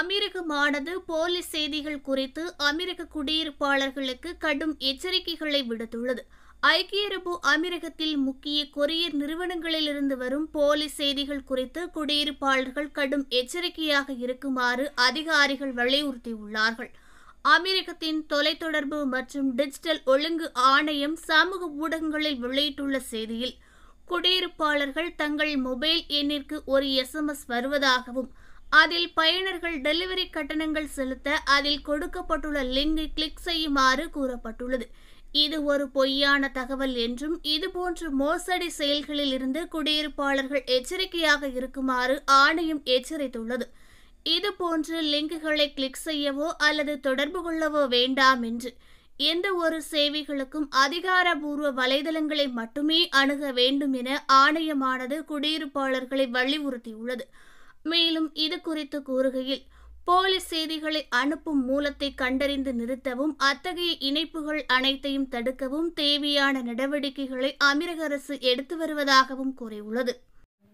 அமெரிக்கமானது போலி செய்திகள் குறித்து அமெரிக்க குடியிருப்பாளர்களுக்கு கடும் எச்சரிக்கைகளை விடுத்துள்ளது ஐக்கிய அரபு அமீரகத்தில் முக்கிய கொரியர் நிறுவனங்களிலிருந்து வரும் போலி செய்திகள் குறித்து குடியிருப்பாளர்கள் கடும் எச்சரிக்கையாக இருக்குமாறு அதிகாரிகள் வலியுறுத்தியுள்ளார்கள் அமெரிக்கத்தின் தொலைத்தொடர்பு மற்றும் டிஜிட்டல் ஒழுங்கு ஆணையம் சமூக ஊடகங்களில் வெளியிட்டுள்ள செய்தியில் குடியிருப்பாளர்கள் தங்கள் மொபைல் எண்ணிற்கு ஒரு எஸ்எம்எஸ் வருவதாகவும் அதில் பயனர்கள் டெலிவரி கட்டணங்கள் செலுத்த அதில் கொடுக்கப்பட்டுள்ள லிங்கை கிளிக் செய்யுமாறு கூறப்பட்டுள்ளது இது ஒரு பொய்யான தகவல் என்றும் இதுபோன்ற மோசடி செயல்களில் இருந்து குடியிருப்பாளர்கள் எச்சரிக்கையாக இருக்குமாறு ஆணையம் எச்சரித்துள்ளது இதுபோன்ற லிங்குகளை கிளிக் செய்யவோ அல்லது தொடர்பு கொள்ளவோ வேண்டாம் என்று எந்த ஒரு சேவைகளுக்கும் அதிகாரபூர்வ வலைதளங்களை மட்டுமே அணுக வேண்டும் என ஆணையமானது குடியிருப்பாளர்களை வலியுறுத்தியுள்ளது மேலும் இது குறித்து கூறுகையில் போலீஸ் செய்திகளை அனுப்பும் மூலத்தை கண்டறிந்து நிறுத்தவும் அத்தகைய இணைப்புகள் அனைத்தையும் தடுக்கவும் தேவையான நடவடிக்கைகளை அமிரக அரசு எடுத்து வருவதாகவும் கூறியுள்ளது